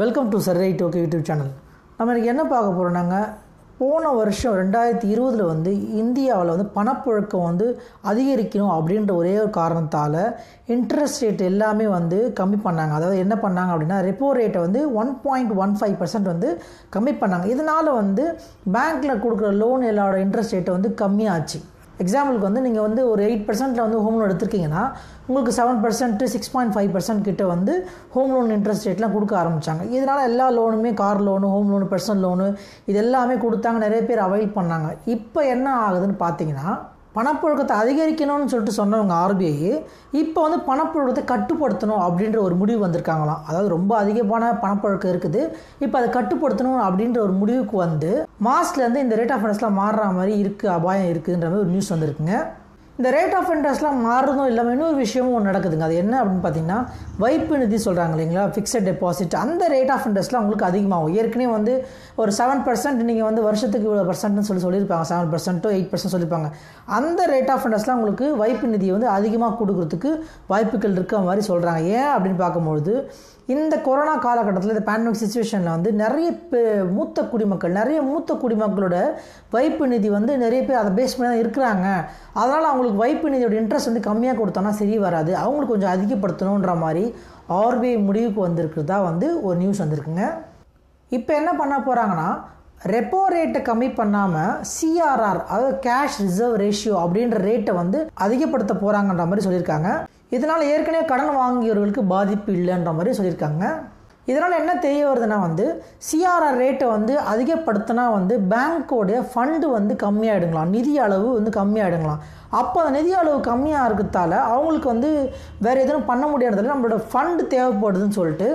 welcome to sir right okay YouTube channel நம்ம இன்றைக்கி என்ன பார்க்க போகிறோம்னாங்க போன வருஷம் ரெண்டாயிரத்தி இருபதில் வந்து இந்தியாவில் வந்து பணப்புழக்கம் வந்து அதிகரிக்கணும் அப்படின்ற ஒரே ஒரு காரணத்தால் இன்ட்ரெஸ்ட் ரேட் எல்லாமே வந்து கம்மி பண்ணாங்க அதாவது என்ன பண்ணாங்க அப்படின்னா ரெப்போ ரேட்டை வந்து one point one five percent வந்து கம்மி பண்ணாங்க இதனால் வந்து பேங்க்கில் கொடுக்குற லோன் எல்லாரோட இன்ட்ரெஸ்ட் ரேட்டை வந்து கம்மியாச்சு எக்ஸாம்பிளுக்கு வந்து நீங்கள் வந்து ஒரு எயிட் பர்சன்ட்டில் வந்து ஹோம் லோன் எடுத்திருக்கீங்கன்னா உங்களுக்கு seven percent six point five percent கிட்ட வந்து ஹோம் லோன் இன்ட்ரெஸ்ட் ரேட்லாம் கொடுக்க ஆரம்பித்தாங்க இதனால் எல்லா லோனுமே car loan home loan personal loan இது எல்லாமே கொடுத்தாங்க நிறைய பேர் அவைல் பண்ணாங்க இப்போ என்ன ஆகுதுன்னு பார்த்தீங்கன்னா பணப்புழக்கத்தை அதிகரிக்கணும்னு சொல்லிட்டு சொன்னவங்க ஆர்பிஐ இப்போ வந்து பணப்புழக்கத்தை கட்டுப்படுத்தணும் அப்படின்ற ஒரு முடிவு வந்திருக்காங்களாம் அதாவது ரொம்ப அதிகமான பணப்புழக்கம் இருக்குது இப்போ அதை கட்டுப்படுத்தணும் அப்படின்ற ஒரு முடிவுக்கு வந்து மாஸ்லேருந்து இந்த ரேட் ஆஃப் இன்ட்ரெஸ்ட்லாம் மாறுற மாதிரி இருக்குது அபாயம் இருக்குதுன்ற மாதிரி ஒரு நியூஸ் வந்திருக்குங்க இந்த ரேட் ஆஃப் இன்ட்ரெஸ்ட்லாம் மாறுறதும் இல்லாமல் இன்னொரு விஷயமும் ஒன்று நடக்குதுங்க அது என்ன அப்படின்னு பார்த்தீங்கன்னா வைப்பு நிதி சொல்கிறாங்க இல்லைங்களா ஃபிக்ஸட் டெபாசிட் அந்த ரேட் ஆஃப் இன்ட்ரெஸ்ட்லாம் உங்களுக்கு அதிகமாகும் ஏற்கனவே வந்து ஒரு செவன் பர்சன்ட் நீங்கள் வந்து வருஷத்துக்கு இவ்வளோ பர்சன்ட்னு சொல்லி சொல்லியிருப்பாங்க செவன் பர்சன்ட்டோ எயிட் பர்சன்ட் சொல்லியிருப்பாங்க அந்த ரேட் ஆஃப் இன்ட்ரெஸ்ட்லாம் உங்களுக்கு வைப்பு நிதியை வந்து அதிகமாக கொடுக்குறதுக்கு வாய்ப்புகள் இருக்க மாதிரி சொல்கிறாங்க ஏன் அப்படின்னு பார்க்கும்பொழுது இந்த கொரோனா காலகட்டத்தில் இந்த பேண்டமிக் சுச்சுவேஷனில் வந்து நிறைய மூத்த குடிமக்கள் நிறைய மூத்த குடிமக்களோட வைப்பு நிதி வந்து நிறைய பேர் அதை பேஸ் பண்ணி தான் இருக்கிறாங்க அதனால் அவங்க அவங்களுக்கு வைப்பு நிதியோட இன்ட்ரெஸ்ட் வந்து கம்மியாக கொடுத்தோன்னா சரி வராது அவங்களுக்கு கொஞ்சம் அதிகப்படுத்தணுன்ற மாதிரி ஆர்பிஐ முடிவுக்கு வந்திருக்கிறதா வந்து ஒரு நியூஸ் வந்திருக்குங்க இப்போ என்ன பண்ண போகிறாங்கன்னா ரெப்போ ரேட்டை கம்மி பண்ணாமல் சிஆர்ஆர் அதாவது கேஷ் ரிசர்வ் ரேஷியோ அப்படின்ற ரேட்டை வந்து அதிகப்படுத்த போகிறாங்கன்ற மாதிரி சொல்லியிருக்காங்க இதனால் ஏற்கனவே கடன் வாங்கியவர்களுக்கு பாதிப்பு இல்லைன்ற மாதிரி சொல்லியிருக்காங்க இதனால் என்ன தெரிய வருதுன்னா வந்து சிஆர்ஆர் ரேட்டை வந்து அதிகப்படுத்தினா வந்து பேங்க்கோடைய ஃபண்டு வந்து கம்மியாகிடுங்களாம் நிதி அளவு வந்து கம்மியாகிடுங்களாம் அப்போ அந்த நிதி அளவு கம்மியாக இருக்கிறதால அவங்களுக்கு வந்து வேறு எதுவும் பண்ண முடியாததில்ல நம்மளோட ஃபண்டு தேவைப்படுதுன்னு சொல்லிட்டு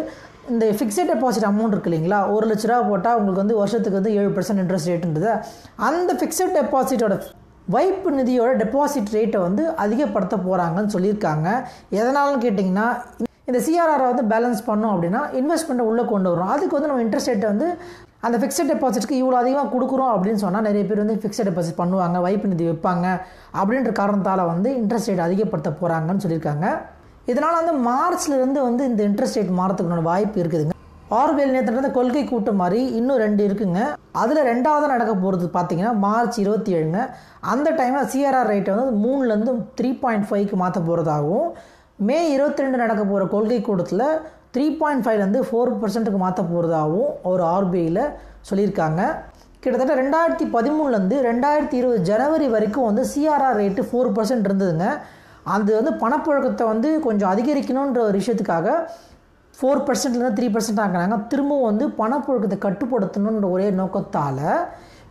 இந்த ஃபிக்ஸட் டெபாசிட் அமௌண்ட் இருக்கு இல்லைங்களா ஒரு லட்ச ரூபா போட்டால் உங்களுக்கு வந்து வருஷத்துக்கு வந்து ஏழு பர்சன்ட் இன்ட்ரெஸ்ட் ரேட்டுன்றது அந்த ஃபிக்ஸட் டெபாசிட்டோட வைப்பு நிதியோட டெபாசிட் ரேட்டை வந்து அதிகப்படுத்த போகிறாங்கன்னு சொல்லியிருக்காங்க எதனாலும் கேட்டிங்கன்னா இந்த சிஆர்ஆரை வந்து பேலன்ஸ் பண்ணோம் அப்படின்னா இன்வெஸ்ட்மெண்ட்டை உள்ளே கொண்டு வரும் அதுக்கு வந்து நம்ம இன்ட்ரெஸ்ட் ரேட்டை வந்து அந்த ஃபிக்ஸட் டெபாசிட்க்கு இவ்வளோ அதிகமாக கொடுக்குறோம் அப்படின்னு சொன்னால் நிறைய பேர் வந்து ஃபிக்ஸட் டெபாசிட் பண்ணுவாங்க வைப்பு நிதி வைப்பாங்க அப்படின்ற காரணத்தால் வந்து இன்ட்ரெஸ்ட் ரேட் அதிகப்படுத்த போகிறாங்கன்னு சொல்லியிருக்காங்க இதனால் வந்து மார்ச்லேருந்து வந்து இந்த இன்ட்ரெஸ்ட் ரேட் மாறத்துக்குன்னு வாய்ப்பு இருக்குதுங்க ஆர்பிஎல் நேற்று நடந்த கொள்கை கூட்டம் மாதிரி இன்னும் ரெண்டு இருக்குங்க அதில் ரெண்டாவது நடக்க போகிறது பார்த்தீங்கன்னா மார்ச் இருபத்தி ஏழுங்க அந்த டைமில் சிஆர்ஆர் ரேட்டை வந்து மூணுலேருந்து த்ரீ பாயிண்ட் ஃபைவ்க்கு மாற்ற போகிறதாகவும் மே இருபத்தி ரெண்டு நடக்க போகிற கொள்கை கூட்டத்தில் த்ரீ பாயிண்ட் ஃபைவ்லேருந்து ஃபோர் பர்சன்ட்டுக்கு மாற்ற போகிறதாகவும் ஒரு ஆர்பிஐயில் சொல்லியிருக்காங்க கிட்டத்தட்ட ரெண்டாயிரத்தி பதிமூணுலேருந்து ரெண்டாயிரத்தி இருபது ஜனவரி வரைக்கும் வந்து சிஆர்ஆர் ரேட்டு ஃபோர் பர்சன்ட் இருந்ததுங்க அது வந்து பணப்புழக்கத்தை வந்து கொஞ்சம் அதிகரிக்கணுன்ற ஒரு விஷயத்துக்காக ஃபோர் பர்சன்ட்லேருந்து த்ரீ பர்சன்ட் ஆக்கினாங்க திரும்பவும் வந்து பணப்புழக்கத்தை கட்டுப்படுத்தணுன்ற ஒரே நோக்கத்தால்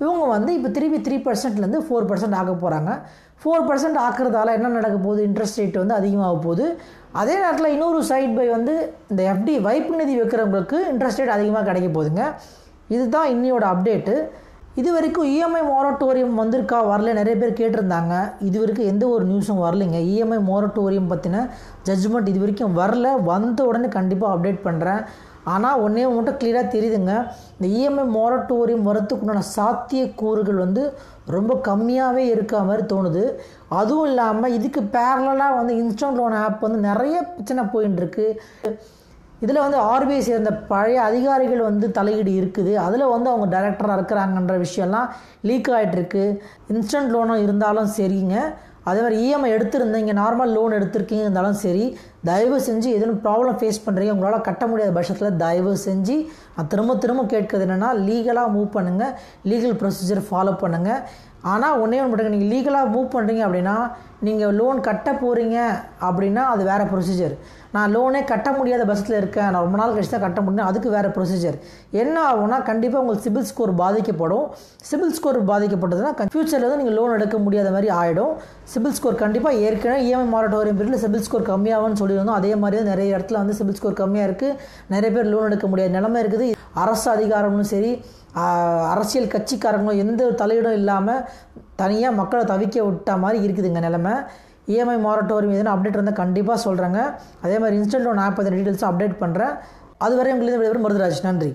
இவங்க வந்து இப்போ திருப்பி த்ரீ பர்சன்ட்லேருந்து ஃபோர் பர்சன்ட் ஆக்க போகிறாங்க ஃபோர் பர்சன்ட் ஆக்கிறதால என்ன நடக்க போகுது இன்ட்ரெஸ்ட் ரேட் வந்து அதிகமாக போகுது அதே நேரத்தில் இன்னொரு சைட் பை வந்து இந்த எஃப்டி வைப்பு நிதி வைக்கிறவங்களுக்கு இன்ட்ரெஸ்ட் ரேட் அதிகமாக கிடைக்க போகுதுங்க இதுதான் இன்னியோட அப்டேட்டு இது வரைக்கும் இஎம்ஐ e மோரட்டோரியம் வந்திருக்கா வரல நிறைய பேர் கேட்டிருந்தாங்க இது வரைக்கும் எந்த ஒரு நியூஸும் வரலைங்க இஎம்ஐ மோரட்டோரியம் பற்றின ஜட்ஜ்மெண்ட் இது வரைக்கும் வரல வந்த உடனே கண்டிப்பாக அப்டேட் பண்ணுறேன் ஆனால் ஒன்றே உங்கள்கிட்ட கிளியராக தெரியுதுங்க இந்த இஎம்ஐ e மொரட்டோரியம் வரத்துக்குண்டான சாத்தியக்கூறுகள் வந்து ரொம்ப கம்மியாகவே இருக்க மாதிரி தோணுது அதுவும் இல்லாமல் இதுக்கு பேரலாக வந்து இன்ஸ்டன்ட் லோன் ஆப் வந்து நிறைய பிரச்சனை போயின்னு இருக்குது இதில் வந்து ஆர்பிஐ சேர்ந்த பழைய அதிகாரிகள் வந்து தலையீடு இருக்குது அதில் வந்து அவங்க டைரக்டராக இருக்கிறாங்கன்ற விஷயம்லாம் லீக் ஆகிட்டுருக்கு இன்ஸ்டன்ட் லோனாக இருந்தாலும் சரிங்க அதே மாதிரி இஎம்ஐ எடுத்திருந்தேன் இங்கே நார்மல் லோன் எடுத்திருக்கீங்க இருந்தாலும் சரி தயவு செஞ்சு எதுவும் ப்ராப்ளம் ஃபேஸ் பண்ணுறீங்க உங்களால் கட்ட முடியாத பட்சத்தில் தயவு செஞ்சு நான் திரும்ப திரும்ப கேட்குறது என்னென்னா லீகலாக மூவ் பண்ணுங்கள் லீகல் ப்ரொசீஜர் ஃபாலோ பண்ணுங்கள் ஆனால் ஒன்றே ஒன்று மட்டும் நீங்கள் லீகலாக மூவ் பண்ணுறீங்க அப்படின்னா நீங்கள் லோன் கட்ட போகிறீங்க அப்படின்னா அது வேறு ப்ரொசீஜர் நான் லோனே கட்ட முடியாத பஸ்ஸில் இருக்கேன் நான் ரொம்ப நாள் கழிச்சு தான் கட்ட முடியும் அதுக்கு வேறு ப்ரொசீஜர் என்ன ஆகும்னா கண்டிப்பாக உங்களுக்கு சிபில் ஸ்கோர் பாதிக்கப்படும் சிபில் ஸ்கோர் பாதிக்கப்பட்டதுன்னா ஃப்யூச்சரில் தான் நீங்கள் லோன் எடுக்க முடியாத மாதிரி ஆகிடும் சிபில் ஸ்கோர் கண்டிப்பாக ஏற்கனவே இஎம்ஐ மாரட்டோரியம் பீரியடில் சிபில் ஸ்கோர் கம்மியாகும்னு சொல்லியிருந்தோம் அதே மாதிரி தான் நிறைய இடத்துல வந்து சிபில் ஸ்கோர் கம்மியாக இருக்குது நிறைய பேர் லோன் எடுக்க முடியாத நிலமை இருக்குது அரசு அதிகாரங்களும் சரி அரசியல் கட்சிக்காரங்களும் எந்த தலையீடும் இல்லாமல் தனியாக மக்களை தவிக்க விட்ட மாதிரி இருக்குதுங்க நிலமை இஎம்ஐ e மாரட்டோரியம் எதுனா அப்டேட் இருந்தால் கண்டிப்பாக சொல்கிறேங்க அதே மாதிரி இன்ஸ்டன்ட் லோன் ஆப் பற்றின டீட்டெயில்ஸும் அப்டேட் பண்ணுறேன் அதுவரை உங்களுக்கு விடைபெறும் மருதராஜ் நன்றி